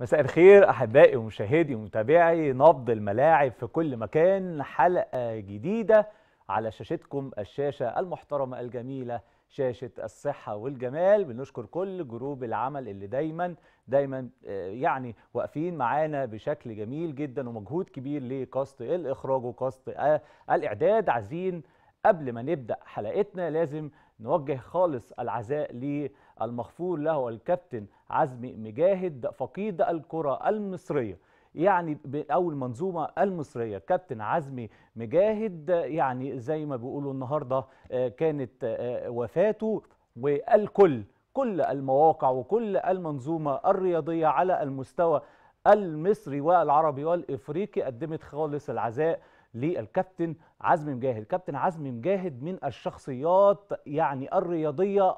مساء الخير احبائي ومشاهدي ومتابعي نبض الملاعب في كل مكان حلقه جديده على شاشتكم الشاشه المحترمه الجميله شاشه الصحه والجمال بنشكر كل جروب العمل اللي دايما دايما آه، يعني واقفين معانا بشكل جميل جدا ومجهود كبير لكاست الاخراج وكاست آه، الاعداد عايزين قبل ما نبدا حلقتنا لازم نوجه خالص العزاء ل المغفور له الكابتن عزمي مجاهد فقيد الكرة المصرية يعني او المنظومه المصريه كابتن عزمي مجاهد يعني زي ما بيقولوا النهارده آه، كانت آه، وفاته والكل كل المواقع وكل المنظومه الرياضيه على المستوى المصري والعربي والافريقي قدمت خالص العزاء للكابتن عزمي مجاهد كابتن عزمي مجاهد من الشخصيات يعني الرياضية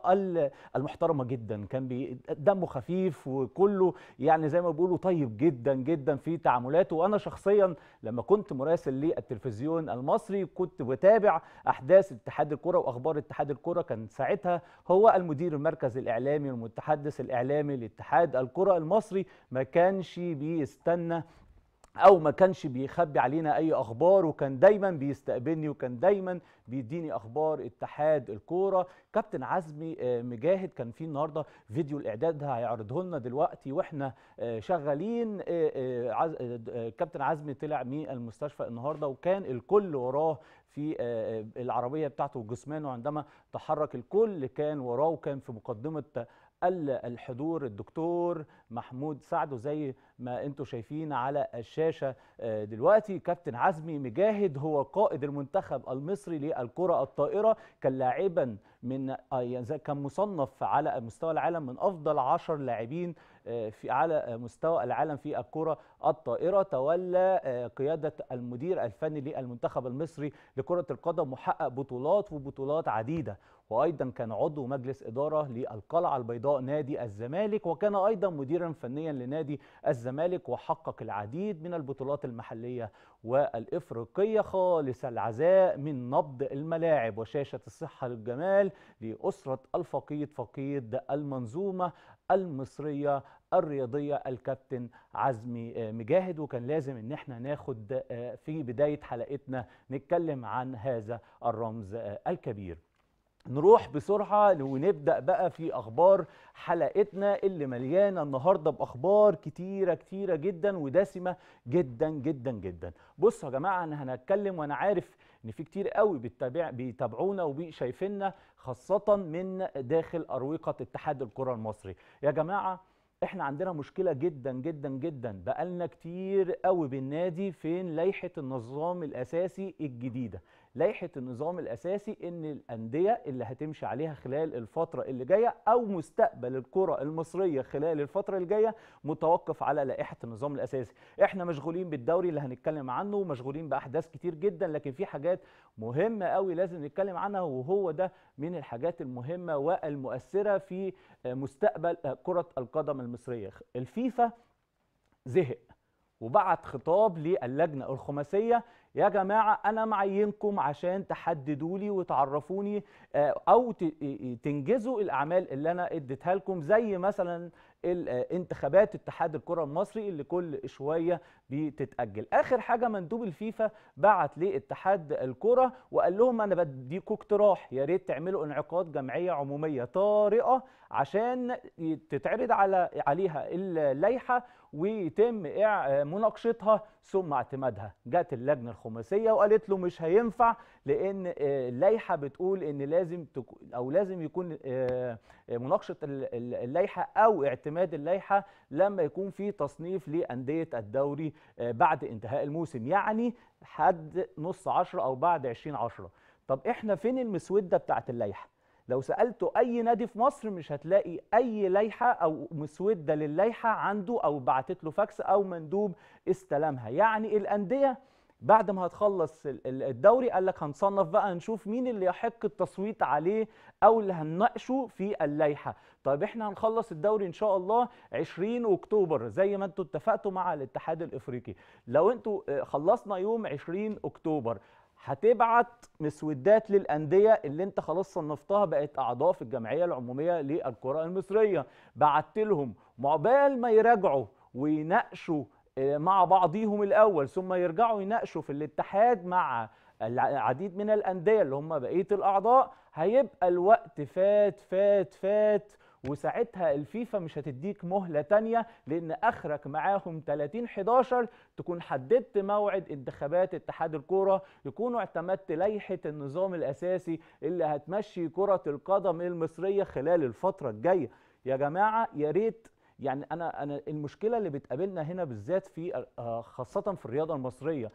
المحترمة جدا كان دمه خفيف وكله يعني زي ما بيقولوا طيب جدا جدا في تعاملاته وأنا شخصيا لما كنت مراسل للتلفزيون المصري كنت بتابع أحداث اتحاد الكرة وأخبار اتحاد الكرة كان ساعتها هو المدير المركز الإعلامي والمتحدث الإعلامي لاتحاد الكرة المصري ما كانش بيستنى او ما كانش بيخبي علينا اي اخبار وكان دايما بيستقبلني وكان دايما بيديني اخبار اتحاد الكوره كابتن عزمي آه، مجاهد كان في النهارده فيديو الاعداد هيعرضه لنا دلوقتي واحنا آه، شغالين آه، كابتن عزمي طلع من المستشفى النهارده وكان الكل وراه في العربيه بتاعته وجسمانه عندما تحرك الكل كان وراه وكان في مقدمه الحضور الدكتور محمود سعد زي ما انتم شايفين على الشاشه آه، دلوقتي كابتن عزمي مجاهد هو قائد المنتخب المصري للكره الطائره كان لاعبا من آه، يعني كان مصنف على مستوى العالم من افضل عشر لاعبين آه، في على مستوى العالم في الكرة الطائرة تولى آه، قيادة المدير الفني للمنتخب المصري لكرة القدم وحقق بطولات وبطولات عديدة وايضا كان عضو مجلس اداره للقلعه البيضاء نادي الزمالك وكان ايضا مديرا فنيا لنادي الزمالك وحقق العديد من البطولات المحليه والافريقيه خالص العزاء من نبض الملاعب وشاشه الصحه للجمال لاسره الفقيد فقيد المنظومه المصرية الرياضية الكابتن عزمي آه، مجاهد وكان لازم ان احنا ناخد آه، في بداية حلقتنا نتكلم عن هذا الرمز آه، الكبير نروح بسرعة ونبدأ بقى في أخبار حلقتنا اللي مليانة النهاردة بأخبار كتيرة كتيرة جدا ودسمة جدا جدا جدا بصوا يا جماعة أنا هنتكلم وأنا عارف ان في كتير قوي بيتابع بيتابعونا وبيشايفنا خاصه من داخل اروقه اتحاد الكره المصري يا جماعه احنا عندنا مشكلة جدا جدا جدا بقالنا كتير قوي بالنادي فين لائحة النظام الأساسي الجديدة لائحه النظام الاساسي ان الانديه اللي هتمشي عليها خلال الفتره اللي جايه او مستقبل الكره المصريه خلال الفتره اللي جايه متوقف على لائحه النظام الاساسي احنا مشغولين بالدوري اللي هنتكلم عنه ومشغولين باحداث كتير جدا لكن في حاجات مهمه قوي لازم نتكلم عنها وهو ده من الحاجات المهمه والمؤثره في مستقبل كره القدم المصريه الفيفا زهق وبعت خطاب للجنه الخماسيه يا جماعه انا معينكم عشان تحددوا لي وتعرفوني آه، او آه، آه، تنجزوا الاعمال اللي انا اديتها لكم زي مثلا انتخابات اتحاد الكره المصري اللي كل شويه بتتاجل اخر حاجه مندوب الفيفا بعت لاتحاد الكره وقال لهم انا بديكوا اقتراح يا ريت تعملوا انعقاد جمعيه عموميه طارئه عشان تتعرض على عليها اللائحه ويتم مناقشتها ثم اعتمادها جت اللجنه الخماسيه وقالت له مش هينفع لان آه، اللائحه بتقول ان لازم او لازم يكون آه، آه، مناقشه اللائحه او اعتماد اللائحه لما يكون في تصنيف لانديه الدوري بعد انتهاء الموسم يعني حد نص 10 او بعد 20 10 طب احنا فين المسوده بتاعت اللائحه لو سالته اي نادي في مصر مش هتلاقي اي لائحه او مسوده للائحه عنده او بعتت له فاكس او مندوب استلمها يعني الانديه بعد ما هتخلص الدوري قال لك هنصنف بقى نشوف مين اللي يحق التصويت عليه او اللي هنناقشه في اللائحه طيب احنا هنخلص الدوري ان شاء الله 20 اكتوبر زي ما انتوا اتفقتوا مع الاتحاد الافريقي لو انتوا آه، خلصنا يوم 20 اكتوبر هتبعت مسودات للانديه اللي انت خلاص صنفتها بقت اعضاء في الجمعيه العموميه للكره المصريه بعت لهم عقبال ما يراجعوا ويناقشوا آه، مع بعضيهم الاول ثم يرجعوا يناقشوا في الاتحاد مع العديد من الانديه اللي هم بقيه الاعضاء هيبقى الوقت فات فات فات وساعتها الفيفا مش هتديك مهله تانية لان اخرك معاهم 30 11 تكون حددت موعد انتخابات اتحاد الكوره يكونوا اعتمدت لائحه النظام الاساسي اللي هتمشي كره القدم المصريه خلال الفتره الجايه يا جماعه يا ريت يعني انا انا المشكله اللي بتقابلنا هنا بالذات في آه، خاصه في الرياضه المصريه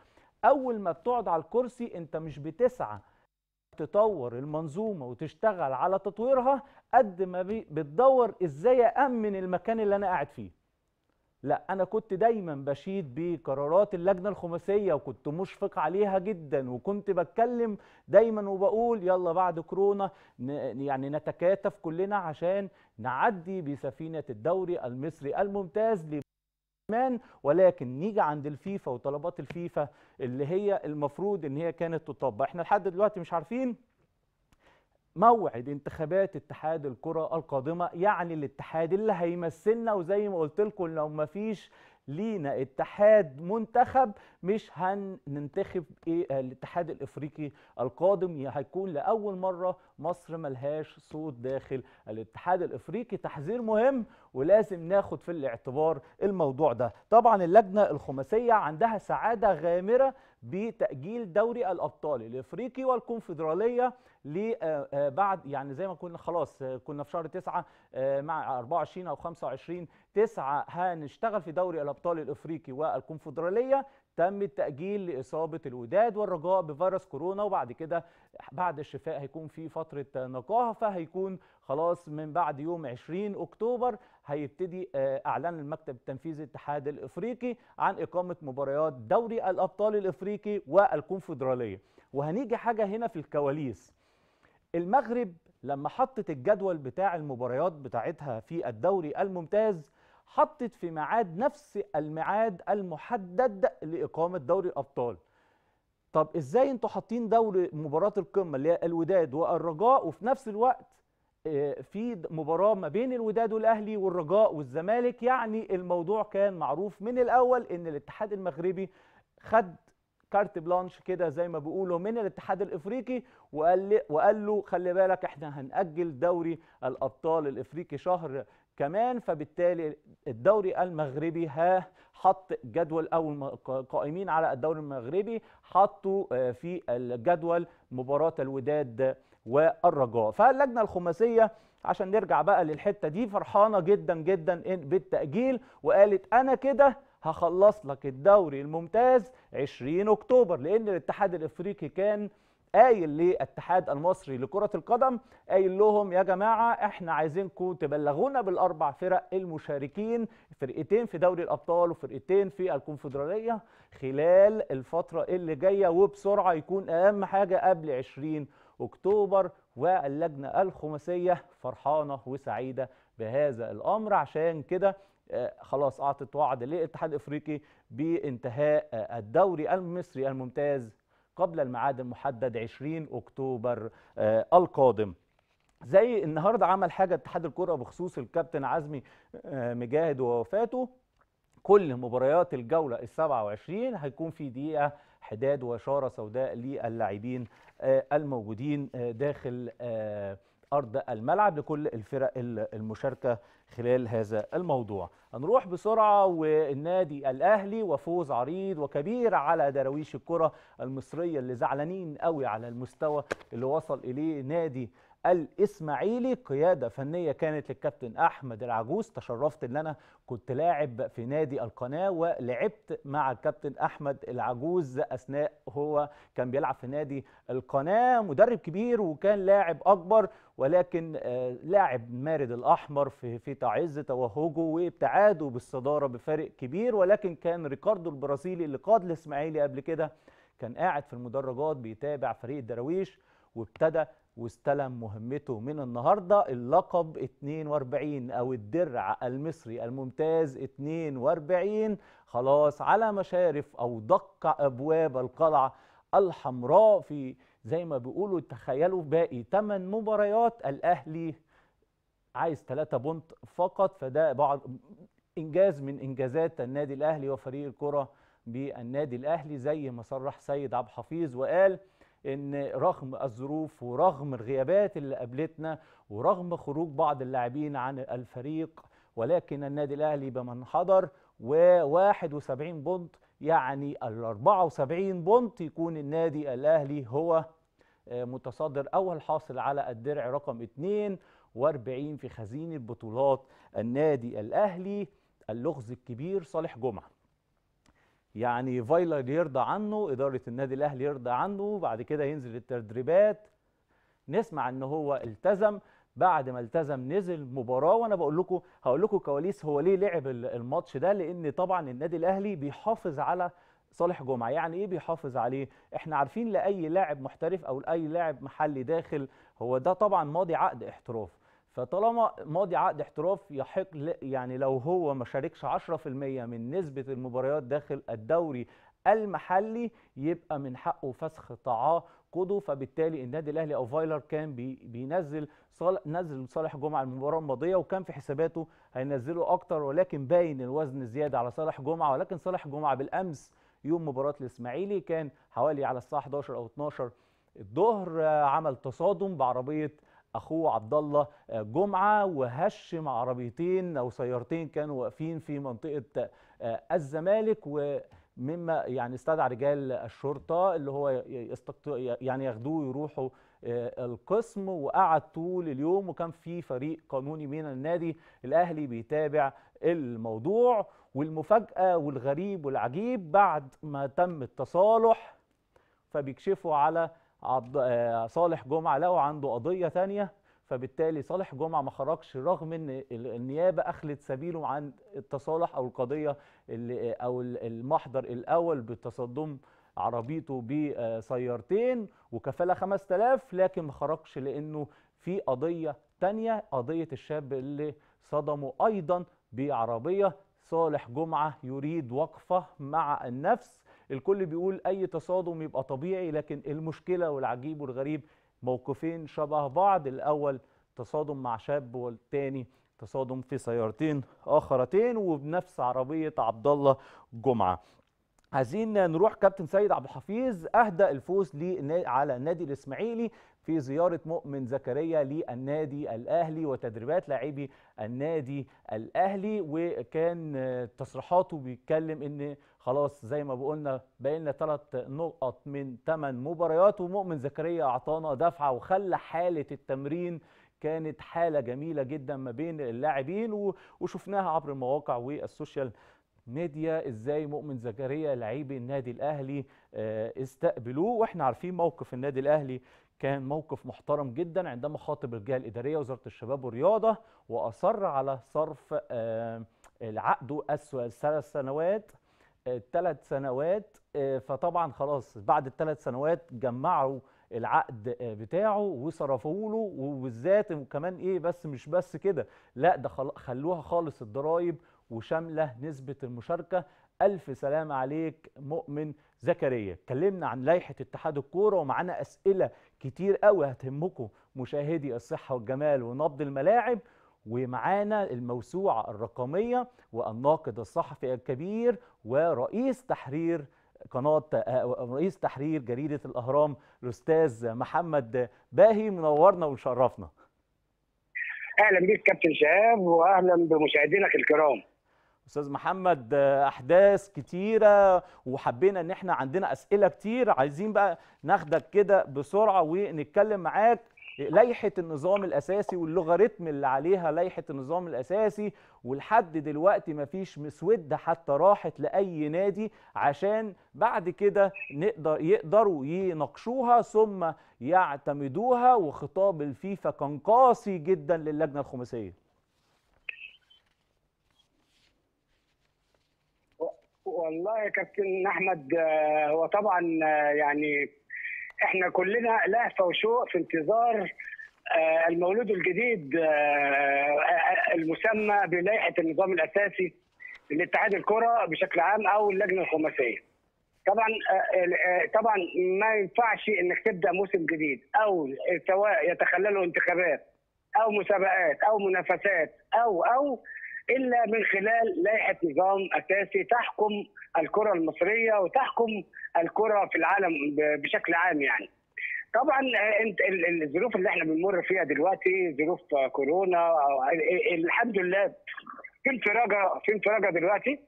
اول ما بتقعد على الكرسي انت مش بتسعى تطور المنظومه وتشتغل على تطويرها قد ما بتدور ازاي امن المكان اللي انا قاعد فيه لا انا كنت دايما بشيد بقرارات اللجنه الخماسيه وكنت مشفق عليها جدا وكنت بتكلم دايما وبقول يلا بعد كورونا يعني نتكاتف كلنا عشان نعدي بسفينه الدوري المصري الممتاز مان ولكن نيجي عند الفيفا وطلبات الفيفا اللي هي المفروض ان هي كانت تطبق احنا لحد دلوقتي مش عارفين موعد انتخابات اتحاد الكره القادمه يعني الاتحاد اللي هيمثلنا وزي ما قلت لكم لو ما فيش لينا اتحاد منتخب مش هننتخب ايه آه، الاتحاد الافريقي القادم هيكون لاول مره مصر ملهاش صوت داخل الاتحاد الافريقي تحذير مهم ولازم ناخد في الاعتبار الموضوع ده طبعا اللجنه الخماسيه عندها سعاده غامره بتاجيل دوري الابطال الافريقي والكونفدراليه آه، آه، بعد يعني زي ما كنا خلاص آه، كنا في شهر 9 مع 24 او 25 9 هنشتغل في دوري الابطال الافريقي والكونفدراليه تم التاجيل لاصابه الوداد والرجاء بفيروس كورونا وبعد كده بعد الشفاء هيكون في فتره نقاهه فهيكون خلاص من بعد يوم 20 اكتوبر هيبتدي آه، اعلان المكتب التنفيذي الاتحاد الافريقي عن اقامه مباريات دوري الابطال الافريقي والكونفدراليه وهنيجي حاجه هنا في الكواليس المغرب لما حطت الجدول بتاع المباريات بتاعتها في الدوري الممتاز حطت في ميعاد نفس الميعاد المحدد لاقامه دوري الابطال طب ازاي انتوا حاطين دوري مباراه القمه اللي هي الوداد والرجاء وفي نفس الوقت في مباراه ما بين الوداد والاهلي والرجاء والزمالك يعني الموضوع كان معروف من الاول ان الاتحاد المغربي خد كارت بلانش كده زي ما بيقولوا من الاتحاد الافريقي وقال وقال له خلي بالك احنا هنأجل دوري الابطال الافريقي شهر كمان فبالتالي الدوري المغربي ها حط جدول او القائمين على الدوري المغربي حطوا آه، في الجدول مباراه الوداد والرجاء فاللجنه الخماسيه عشان نرجع بقى للحته دي فرحانه جدا جدا بالتاجيل وقالت انا كده هخلص لك الدوري الممتاز 20 اكتوبر لان الاتحاد الافريقي كان قايل للاتحاد المصري لكره القدم قايل لهم يا جماعه احنا عايزينكم تبلغونا بالاربع فرق المشاركين فرقتين في دوري الابطال وفرقتين في الكونفدراليه خلال الفتره اللي جايه وبسرعه يكون اهم حاجه قبل 20 أكتوبر واللجنة الخماسية فرحانة وسعيدة بهذا الأمر عشان كده آه، خلاص أعطت وعد للاتحاد الإفريقي بانتهاء آه، الدوري المصري الممتاز قبل الميعاد المحدد 20 أكتوبر آه، القادم زي النهارده عمل حاجه اتحاد الكره بخصوص الكابتن عزمي مجاهد ووفاته كل مباريات الجوله ال 27 هيكون في دقيقه حداد واشاره سوداء للاعبين آه، الموجودين آه، داخل آه، أرض الملعب لكل الفرق المشاركة خلال هذا الموضوع هنروح بسرعة والنادي الأهلي وفوز عريض وكبير على دراويش الكرة المصرية اللي زعلانين قوي على المستوى اللي وصل إليه نادي الاسماعيلي قياده فنيه كانت للكابتن احمد العجوز تشرفت ان انا كنت لاعب في نادي القناه ولعبت مع الكابتن احمد العجوز اثناء هو كان بيلعب في نادي القناه مدرب كبير وكان لاعب اكبر ولكن آه، لاعب مارد الاحمر في في تعز توهجه وابتعاده بالصداره بفارق كبير ولكن كان ريكاردو البرازيلي اللي قاد الاسماعيلي قبل كده كان قاعد في المدرجات بيتابع فريق الدراويش وابتدى واستلم مهمته من النهاردة اللقب 42 أو الدرع المصري الممتاز 42 خلاص على مشارف أو دق أبواب القلعة الحمراء في زي ما بيقولوا تخيلوا باقي 8 مباريات الأهلي عايز 3 بونت فقط فده بعض إنجاز من إنجازات النادي الأهلي وفريق الكرة بالنادي الأهلي زي ما صرح سيد عبد الحفيظ وقال ان رغم الظروف ورغم الغيابات اللي قابلتنا ورغم خروج بعض اللاعبين عن الفريق ولكن النادي الاهلي بمن حضر و71 بونت يعني ال 74 بونت يكون النادي الاهلي هو آه، متصدر اول حاصل على الدرع رقم 42 في خزينه بطولات النادي الاهلي اللغز الكبير صالح جمعه يعني فايلر يرضى عنه إدارة النادي الأهلي يرضى عنه بعد كده ينزل التدريبات نسمع ان هو التزم بعد ما التزم نزل مباراه وانا بقول لكم هقول لكم كواليس هو ليه لعب الماتش ده لان طبعا النادي الاهلي بيحافظ على صالح جمعه يعني ايه بيحافظ عليه احنا عارفين لاي لاعب محترف او لاي لاعب محلي داخل هو ده طبعا ماضي عقد احتراف فطالما ماضي عقد احتراف يحق يعني لو هو ما شاركش 10% من نسبه المباريات داخل الدوري المحلي يبقى من حقه فسخ تعاقده فبالتالي النادي الاهلي او فايلر كان بينزل صالح نزل صالح جمعه المباراه الماضيه وكان في حساباته هينزله اكتر ولكن باين الوزن زياده على صالح جمعه ولكن صالح جمعه بالامس يوم مباراه الاسماعيلي كان حوالي على الساعه 11 او 12 الظهر آه، عمل تصادم بعربيه اخوه عبد الله آه، جمعه وهشم عربيتين او سيارتين كانوا واقفين في منطقه آه، الزمالك و مما يعني استدعى رجال الشرطه اللي هو يعني ياخدوه يروحوا آه، القسم وقعد طول اليوم وكان في فريق قانوني من النادي الاهلي بيتابع الموضوع والمفاجاه والغريب والعجيب بعد ما تم التصالح فبيكشفوا على عبد آه، صالح جمعه لقوا عنده قضيه ثانيه فبالتالي صالح جمعه ما خرجش رغم ان النيابه اخلت سبيله عن التصالح او القضيه اللي آه، او المحضر الاول بتصدم عربيته بسيارتين وكفاله 5000 لكن ما خرجش لانه في قضيه ثانيه قضيه الشاب اللي صدمه ايضا بعربيه صالح جمعه يريد وقفه مع النفس الكل بيقول اي تصادم يبقى طبيعي لكن المشكله والعجيب والغريب موقفين شبه بعض الاول تصادم مع شاب والتاني تصادم في سيارتين اخرتين وبنفس عربيه عبد الله جمعه عايزين نروح كابتن سيد عبد الحفيظ اهدى الفوز على النادي الاسماعيلي في زياره مؤمن زكريا للنادي الاهلي وتدريبات لاعبي النادي الاهلي وكان تصريحاته بيتكلم ان خلاص زي ما بقولنا بقينا ثلاث نقط من ثمان مباريات ومؤمن زكريا اعطانا دفعه وخلى حاله التمرين كانت حاله جميله جدا ما بين اللاعبين وشفناها عبر المواقع والسوشيال ميديا ازاي مؤمن زكريا لعيب النادي الاهلي آه، استقبلوه واحنا عارفين موقف النادي الاهلي كان موقف محترم جدا عندما خاطب الجهه الاداريه وزاره الشباب والرياضه واصر على صرف آه، عقده الثلاث سنوات ثلاث سنوات آه، فطبعا خلاص بعد الثلاث سنوات جمعوا العقد آه، بتاعه وصرفوا له وبالذات وكمان ايه بس مش بس كده لا ده خلوها خالص الضرايب وشامله نسبه المشاركه الف سلام عليك مؤمن زكريا اتكلمنا عن لائحه اتحاد الكوره ومعانا اسئله كتير قوي هتهمكم مشاهدي الصحه والجمال ونبض الملاعب ومعانا الموسوعة الرقمية والناقد الصحفي الكبير ورئيس تحرير قناة رئيس تحرير جريدة الأهرام الأستاذ محمد باهي منورنا وشرفنا أهلا بيك كابتن شهاب وأهلا بمشاهدينك الكرام استاذ محمد احداث كتيره وحبينا ان احنا عندنا اسئله كتير عايزين بقى ناخدك كده بسرعه ونتكلم معاك لائحه النظام الاساسي واللوغاريتم اللي عليها لائحه النظام الاساسي ولحد دلوقتي مفيش مسوده حتى راحت لاي نادي عشان بعد كده نقدر يقدروا يناقشوها ثم يعتمدوها وخطاب الفيفا كان قاسي جدا للجنه الخماسيه والله يا كابتن احمد آه، هو طبعا آه، يعني احنا كلنا لهفه وشوق في انتظار آه، المولود الجديد آه، المسمى بلائحه النظام الاساسي لاتحاد الكره بشكل عام او اللجنه الخماسيه. طبعا آه، طبعا ما ينفعش انك تبدا موسم جديد او سواء يتخلله انتخابات او مسابقات او منافسات او او الا من خلال لائحه نظام اساسي تحكم الكره المصريه وتحكم الكره في العالم بشكل عام يعني. طبعا آه، انت الظروف اللي احنا بنمر فيها دلوقتي ظروف كورونا الحمد لله في انفراجه في انفراجه دلوقتي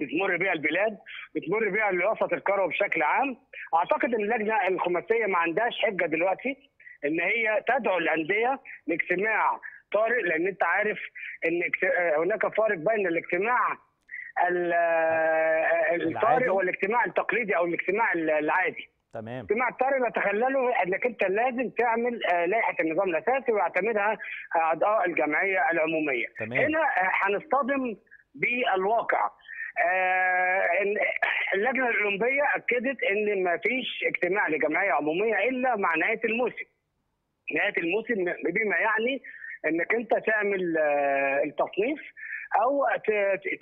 بتمر بها البلاد بتمر بها الوسط الكروي بشكل عام اعتقد ان اللجنه الخماسيه ما عندهاش حجه دلوقتي ان هي تدعو الانديه لاجتماع طارق لان انت عارف ان هناك فارق بين الاجتماع الطارئ والاجتماع التقليدي او الاجتماع العادي تمام اجتماع الطارئ نتخلله انك انت لازم تعمل آه، لائحه النظام الاساسي ويعتمدها اعضاء الجمعيه العموميه تمام. هنا آه، هنصطدم بالواقع آه، اللجنه الاولمبيه اكدت ان ما فيش اجتماع لجمعيه عموميه الا مع نهايه الموسم نهايه الموسم بما يعني انك انت تعمل آه، التصنيف او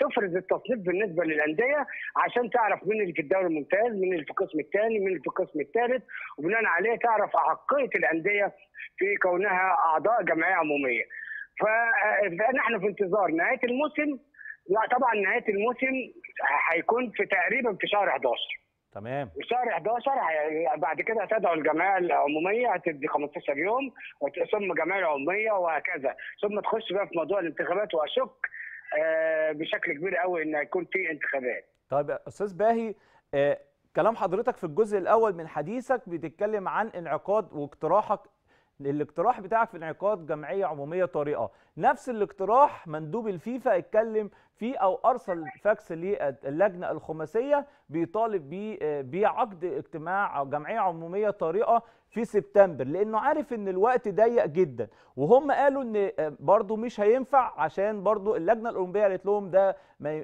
تفرز التصنيف بالنسبه للانديه عشان تعرف مين اللي في الدوري الممتاز مين اللي في القسم الثاني مين اللي في القسم الثالث وبناء عليه تعرف احقيه الانديه في كونها اعضاء جمعيه عموميه فنحن آه، في انتظار نهايه الموسم لا طبعا نهايه الموسم هيكون في تقريبا في شهر 11 تمام وشهر 11 يعني بعد كده هتدعو الجمعيه العموميه هتدي 15 يوم ثم جمعيه عموميه وهكذا ثم تخش بقى في موضوع الانتخابات واشك آه، بشكل كبير قوي ان هيكون في انتخابات. طيب استاذ باهي آه، كلام حضرتك في الجزء الاول من حديثك بتتكلم عن انعقاد واقتراحك الاقتراح بتاعك في انعقاد جمعيه عموميه طارئه نفس الاقتراح مندوب الفيفا اتكلم فيه او ارسل فاكس للجنه الخماسيه بيطالب بيه آه، بعقد اجتماع او جمعيه عموميه طارئه في سبتمبر لانه عارف ان الوقت ضيق جدا وهم قالوا ان آه، برضو مش هينفع عشان برضو اللجنه الاولمبيه قالت لهم ده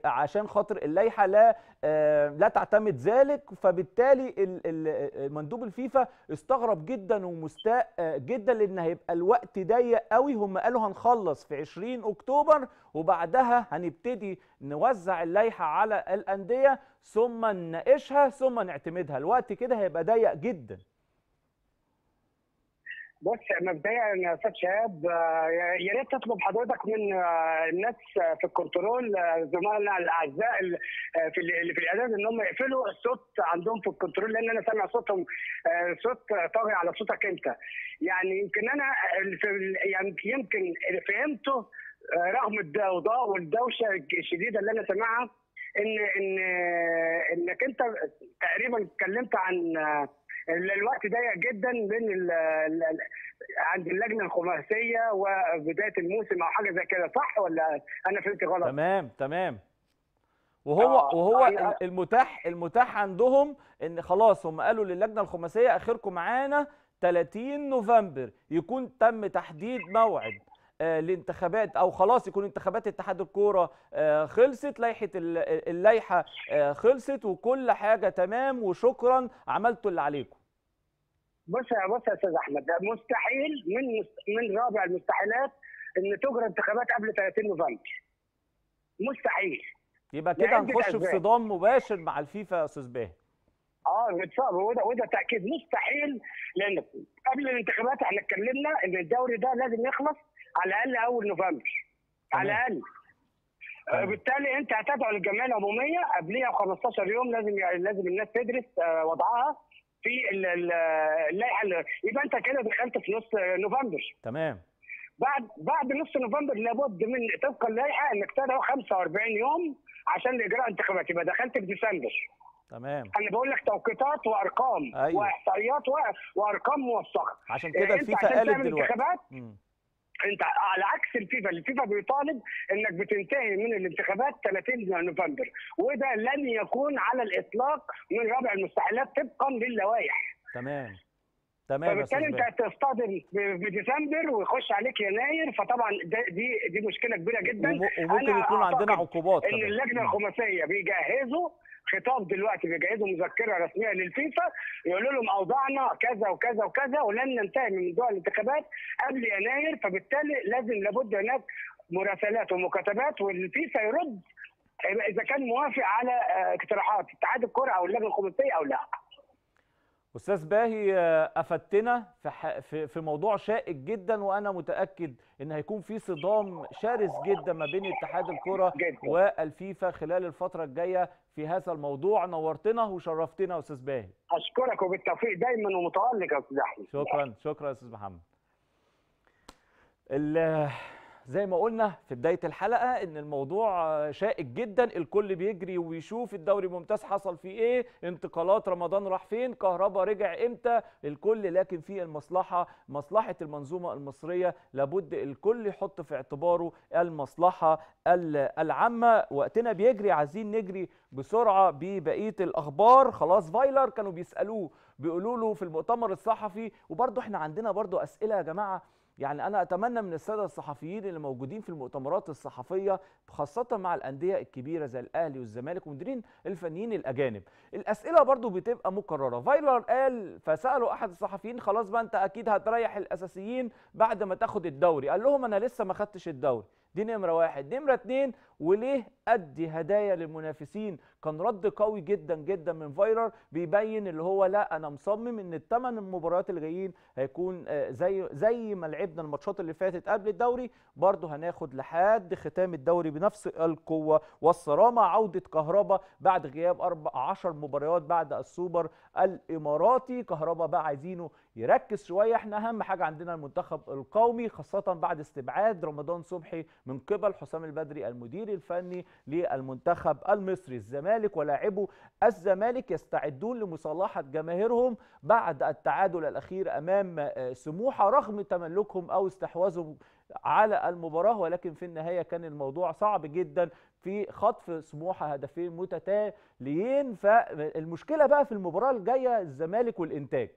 عشان خاطر اللائحه لا آه، لا تعتمد ذلك فبالتالي آه، مندوب الفيفا استغرب جدا ومستاء جدا لان هيبقى الوقت ضيق قوي هم قالوا هنخلص في 20 اكتوبر وبعدها هنبتدي نوزع اللائحه على الانديه ثم نناقشها ثم نعتمدها الوقت كده هيبقى ضيق جدا بص مبدئيا يا استاذ شهاب آه، يا ريت تطلب حضرتك من آه، الناس آه، في الكنترول زملائنا الاعزاء في اللي في الاعداد ان هم يقفلوا الصوت عندهم في الكنترول لان انا سامع صوتهم صوت طاغي على صوتك انت يعني يمكن انا يعني يمكن فهمته رغم الضوضاء والدوشه الشديده اللي انا سامعها ان ان انك انت تقريبا اتكلمت عن الوقت ضيق جدا بين ال عند اللجنه الخماسيه وبدايه الموسم او حاجه زي كده صح ولا انا فهمت غلط؟ تمام تمام وهو آه وهو آه, آه. المتاح المتاح عندهم ان خلاص هم قالوا للجنه الخماسيه اخركم معانا 30 نوفمبر يكون تم تحديد موعد آه، لانتخابات او خلاص يكون انتخابات اتحاد الكوره آه، خلصت لائحه اللائحه خلصت وكل حاجه تمام وشكرا عملتوا اللي عليكم بص بص يا استاذ احمد ده مستحيل من من رابع المستحيلات ان تجرى انتخابات قبل 30 نوفمبر مستحيل يبقى كده هنخش في صدام مباشر مع الفيفا يا استاذ باهي اه وده وده تاكيد مستحيل لان قبل الانتخابات احنا اتكلمنا ان الدوري ده لازم يخلص على الاقل اول نوفمبر على الاقل آه، بالتالي انت هتدعو للجمعيه العموميه قبليها ب 15 يوم لازم لازم الناس تدرس آه، وضعها في اللائحه يبقى انت كده دخلت في نص نوفمبر تمام بعد بعد نص نوفمبر لابد من طبق اللائحه انك تدعو 45 يوم عشان الاجراء انتخابات يبقى دخلت في ديسمبر تمام انا بقول لك توقيتات وارقام أيوة. واحصائيات وارقام موثقه عشان كده إيه، في قالت دلوقتي انت على عكس الفيفا، الفيفا بيطالب انك بتنتهي من الانتخابات 30 نوفمبر، وده لن يكون على الاطلاق من ربع المستحيلات طبقا للوائح. تمام. تمام فبالتالي انت هتصطدم بديسمبر ويخش عليك يناير فطبعا دي دي مشكله كبيره جدا وممكن يكون عندنا عقوبات ان اللجنه الخماسيه بيجهزوا خطاب دلوقتي بيجهزوا مذكره رسميه للفيفا يقولوا لهم اوضاعنا كذا وكذا وكذا ولن ننتهي من موضوع الانتخابات قبل يناير فبالتالي لازم لابد هناك مراسلات ومكاتبات والفيفا يرد اذا كان موافق على آه، اقتراحات اتحاد الكره او اللجنه الخماسيه او لا. استاذ باهي آه، افدتنا في في موضوع شائك جدا وانا متاكد ان هيكون في صدام شرس جدا ما بين اتحاد الكره والفيفا خلال الفتره الجايه في هذا الموضوع نورتنا وشرفتنا يا استاذ باهي اشكرك وبالتوفيق دايما ومتالق يا استاذ احمد شكرا شكرا يا استاذ محمد زي ما قلنا في بداية الحلقة ان الموضوع شائك جدا الكل بيجري ويشوف الدوري الممتاز حصل فيه ايه انتقالات رمضان راح فين كهربا رجع امتى الكل لكن في المصلحة مصلحة المنظومة المصرية لابد الكل يحط في اعتباره المصلحة العامة وقتنا بيجري عايزين نجري بسرعة ببقية الاخبار خلاص فايلر كانوا بيسألوه بيقولوا له في المؤتمر الصحفي وبرضه احنا عندنا برضه اسئلة يا جماعة يعني انا اتمنى من الساده الصحفيين اللي موجودين في المؤتمرات الصحفيه خاصه مع الانديه الكبيره زي الاهلي والزمالك ومديرين الفنيين الاجانب الاسئله برضو بتبقى مكرره فايلر قال فساله احد الصحفيين خلاص بقى انت اكيد هتريح الاساسيين بعد ما تاخد الدوري قال لهم انا لسه ما خدتش الدوري دي نمره واحد نمره اتنين وليه ادي هدايا للمنافسين كان رد قوي جدا جدا من فايرر بيبين اللي هو لا انا مصمم ان الثمان المباريات اللي جايين هيكون آه، زي زي ما لعبنا الماتشات اللي فاتت قبل الدوري برضه هناخد لحد ختام الدوري بنفس القوه والصرامه عوده كهربا بعد غياب عشر مباريات بعد السوبر الاماراتي كهربا بقى عايزينه يركز شويه احنا اهم حاجه عندنا المنتخب القومي خاصه بعد استبعاد رمضان صبحي من قبل حسام البدري المدير المدير الفني للمنتخب المصري الزمالك ولاعبو الزمالك يستعدون لمصالحة جماهيرهم بعد التعادل الأخير أمام آه، سموحة رغم تملكهم أو استحواذهم على المباراة ولكن في النهاية كان الموضوع صعب جدا في خطف سموحة هدفين متتاليين فالمشكلة بقى في المباراة الجاية الزمالك والإنتاج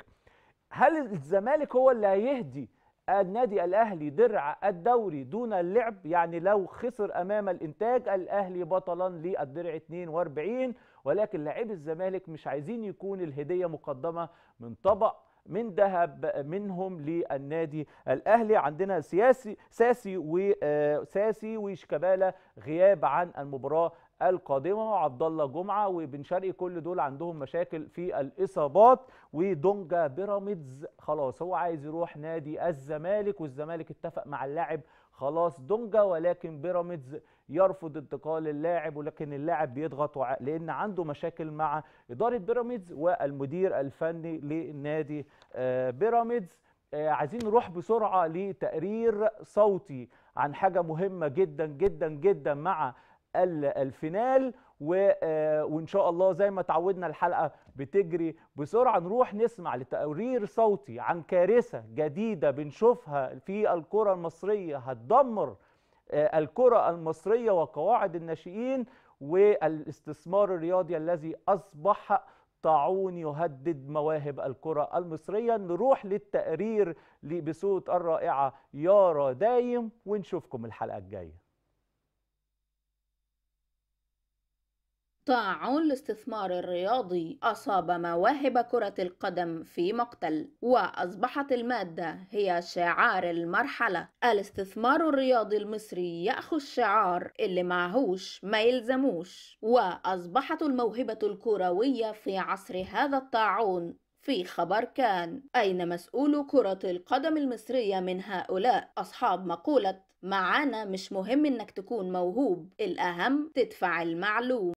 هل الزمالك هو اللي هيهدي النادي الأهلي درع الدوري دون اللعب يعني لو خسر أمام الإنتاج الأهلي بطلا للدرع 42 ولكن لاعبي الزمالك مش عايزين يكون الهدية مقدمة من طبق من ذهب منهم للنادي الاهلي عندنا سياسي ساسي وساسي آه، وشيكابالا غياب عن المباراه القادمه عبد الله جمعه وبن شرقي كل دول عندهم مشاكل في الاصابات ودونجا بيراميدز خلاص هو عايز يروح نادي الزمالك والزمالك اتفق مع اللاعب خلاص دونجا ولكن بيراميدز يرفض انتقال اللاعب ولكن اللاعب بيضغط لان عنده مشاكل مع اداره بيراميدز والمدير الفني لنادي آه، بيراميدز آه، عايزين نروح بسرعه لتقرير صوتي عن حاجه مهمه جدا جدا جدا مع الفينال آه، وان شاء الله زي ما تعودنا الحلقه بتجري بسرعه نروح نسمع لتقرير صوتي عن كارثه جديده بنشوفها في الكره المصريه هتدمر آه، الكره المصريه وقواعد الناشئين والاستثمار الرياضي الذي اصبح طاعون يهدد مواهب الكرة المصرية نروح للتقرير بصوت الرائعة يارا دايم ونشوفكم الحلقة الجاية طاعون الاستثمار الرياضي أصاب مواهب كرة القدم في مقتل وأصبحت المادة هي شعار المرحلة الاستثمار الرياضي المصري يأخذ شعار اللي معهوش ما يلزموش وأصبحت الموهبة الكروية في عصر هذا الطاعون في خبر كان أين مسؤول كرة القدم المصرية من هؤلاء أصحاب مقولة معانا مش مهم إنك تكون موهوب الأهم تدفع المعلوم